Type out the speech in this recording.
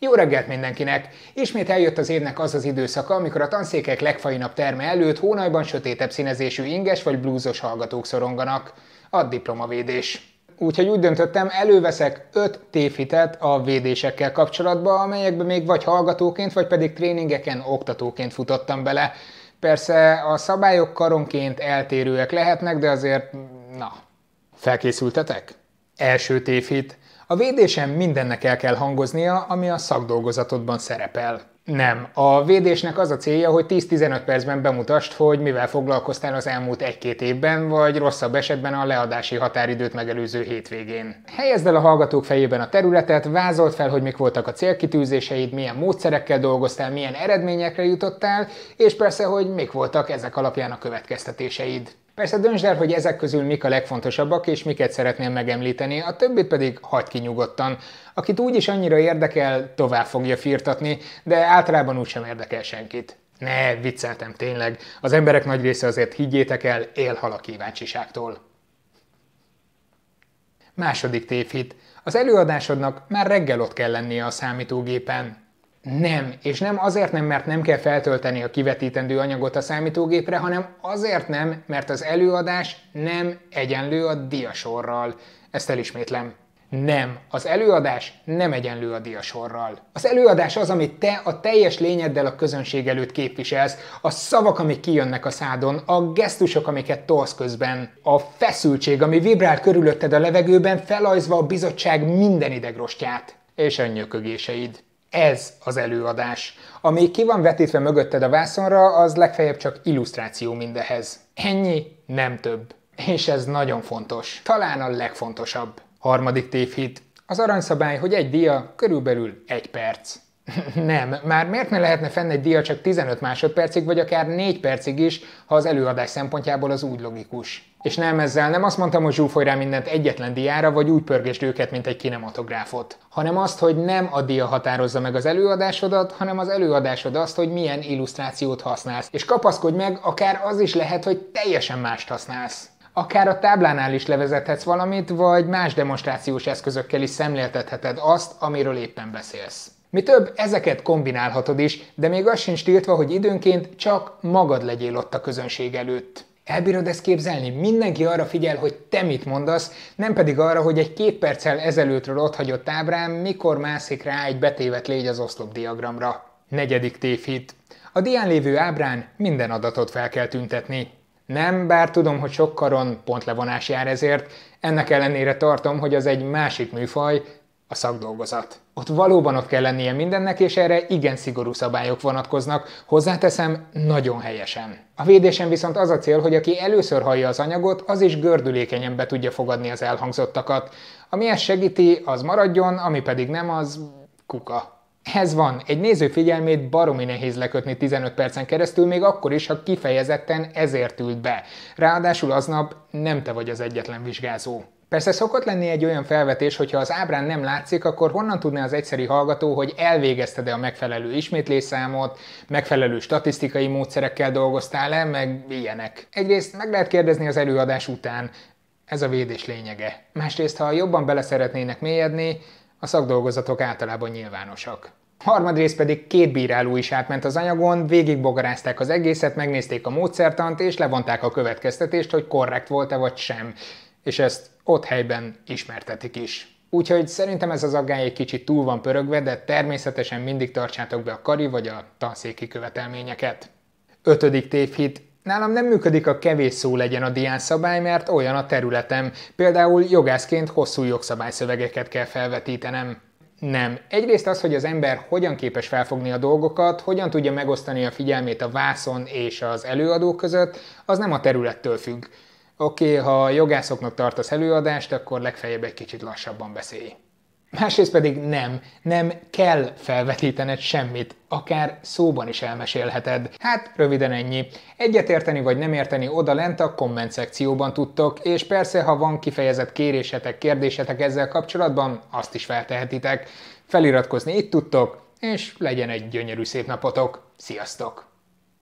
Jó reggelt mindenkinek! Ismét eljött az évnek az az időszaka, amikor a tanszékek legfainabb terme előtt hónajban sötétebb színezésű inges vagy blúzos hallgatók szoronganak. A diplomavédés. Úgyhogy úgy döntöttem, előveszek 5 tévhitet a védésekkel kapcsolatban, amelyekbe még vagy hallgatóként, vagy pedig tréningeken oktatóként futottam bele. Persze a szabályok karonként eltérőek lehetnek, de azért, na, felkészültetek? Első tévhit. A védésen mindennek el kell hangoznia, ami a szakdolgozatodban szerepel. Nem. A védésnek az a célja, hogy 10-15 percben bemutasd, hogy mivel foglalkoztál az elmúlt egy-két évben, vagy rosszabb esetben a leadási határidőt megelőző hétvégén. Helyezd el a hallgatók fejében a területet, vázolt fel, hogy mik voltak a célkitűzéseid, milyen módszerekkel dolgoztál, milyen eredményekre jutottál, és persze, hogy mik voltak ezek alapján a következtetéseid. Persze döntsd el, hogy ezek közül mik a legfontosabbak, és miket szeretnél megemlíteni, a többit pedig hagyd ki nyugodtan. Akit úgyis annyira érdekel, tovább fogja firtatni, de általában úgysem érdekel senkit. Ne, vicceltem tényleg. Az emberek nagy része azért higgyétek el, hal a kíváncsiságtól. Második tévhit. Az előadásodnak már reggel ott kell lennie a számítógépen. Nem, és nem azért nem, mert nem kell feltölteni a kivetítendő anyagot a számítógépre, hanem azért nem, mert az előadás nem egyenlő a diasorral. Ezt elismétlem. Nem, az előadás nem egyenlő a diasorral. Az előadás az, amit te a teljes lényeddel a közönség előtt képviselsz, a szavak, amik kijönnek a szádon, a gesztusok, amiket tolsz közben, a feszültség, ami vibrál körülötted a levegőben, felajzva a bizottság minden idegrostját, és a nyökögéseid ez az előadás. Ami ki van vetítve mögötted a vászonra, az legfeljebb csak illusztráció mindehez. Ennyi, nem több. És ez nagyon fontos. Talán a legfontosabb. Harmadik tévhit. Az aranyszabály, hogy egy dia körülbelül egy perc. Nem, már miért ne lehetne fenn egy díja csak 15 másodpercig, vagy akár 4 percig is, ha az előadás szempontjából az úgy logikus. És nem ezzel, nem azt mondtam, hogy zsúfolj rá mindent egyetlen diára, vagy úgy pörgésd őket, mint egy kinematográfot, hanem azt, hogy nem a dia határozza meg az előadásodat, hanem az előadásod azt, hogy milyen illusztrációt használsz. És kapaszkodj meg, akár az is lehet, hogy teljesen mást használsz akár a táblánál is levezethetsz valamit, vagy más demonstrációs eszközökkel is szemléltetheted azt, amiről éppen beszélsz. Mi több, ezeket kombinálhatod is, de még az sincs tiltva, hogy időnként csak magad legyél ott a közönség előtt. Elbírod ezt képzelni? Mindenki arra figyel, hogy te mit mondasz, nem pedig arra, hogy egy két perccel ezelőttről hagyott ábrán mikor mászik rá egy betévet légy az oszlopdiagramra. Negyedik tévhit. A dián lévő ábrán minden adatot fel kell tüntetni. Nem, bár tudom, hogy sok karon pontlevonás jár ezért, ennek ellenére tartom, hogy az egy másik műfaj, a szakdolgozat. Ott valóban ott kell lennie mindennek, és erre igen szigorú szabályok vonatkoznak, hozzáteszem nagyon helyesen. A védésen viszont az a cél, hogy aki először hallja az anyagot, az is gördülékenyen be tudja fogadni az elhangzottakat. Ami ezt segíti, az maradjon, ami pedig nem, az kuka. Ez van, egy néző figyelmét baromi nehéz lekötni 15 percen keresztül, még akkor is, ha kifejezetten ezért ült be. Ráadásul aznap nem te vagy az egyetlen vizsgázó. Persze szokott lenni egy olyan felvetés, hogy ha az ábrán nem látszik, akkor honnan tudná az egyszerű hallgató, hogy elvégezted-e a megfelelő ismétlésszámot, megfelelő statisztikai módszerekkel dolgoztál-e, meg ilyenek. Egyrészt meg lehet kérdezni az előadás után, ez a védés lényege. Másrészt, ha jobban bele szeretnének mélyedni, a szakdolgozatok általában nyilvánosak. Harmadrészt pedig két bíráló is átment az anyagon, végigbogarázták az egészet, megnézték a módszertant, és levonták a következtetést, hogy korrekt volt-e vagy sem. És ezt ott helyben ismertetik is. Úgyhogy szerintem ez az aggály egy kicsit túl van pörögve, de természetesen mindig tartsátok be a kari vagy a tanszéki követelményeket. Ötödik tévhit, Nálam nem működik a kevés szó legyen a dián szabály, mert olyan a területem. Például jogászként hosszú jogszabályszövegeket kell felvetítenem. Nem. Egyrészt az, hogy az ember hogyan képes felfogni a dolgokat, hogyan tudja megosztani a figyelmét a vászon és az előadó között, az nem a területtől függ. Oké, okay, ha a jogászoknak tartasz előadást, akkor legfeljebb egy kicsit lassabban beszélj. Másrészt pedig nem, nem kell felvetítened semmit, akár szóban is elmesélheted. Hát, röviden ennyi. Egyetérteni vagy nem érteni oda lent a komment szekcióban tudtok, és persze, ha van kifejezett kérésetek, kérdésetek ezzel kapcsolatban, azt is feltehetitek. Feliratkozni itt tudtok, és legyen egy gyönyörű szép napotok. Sziasztok!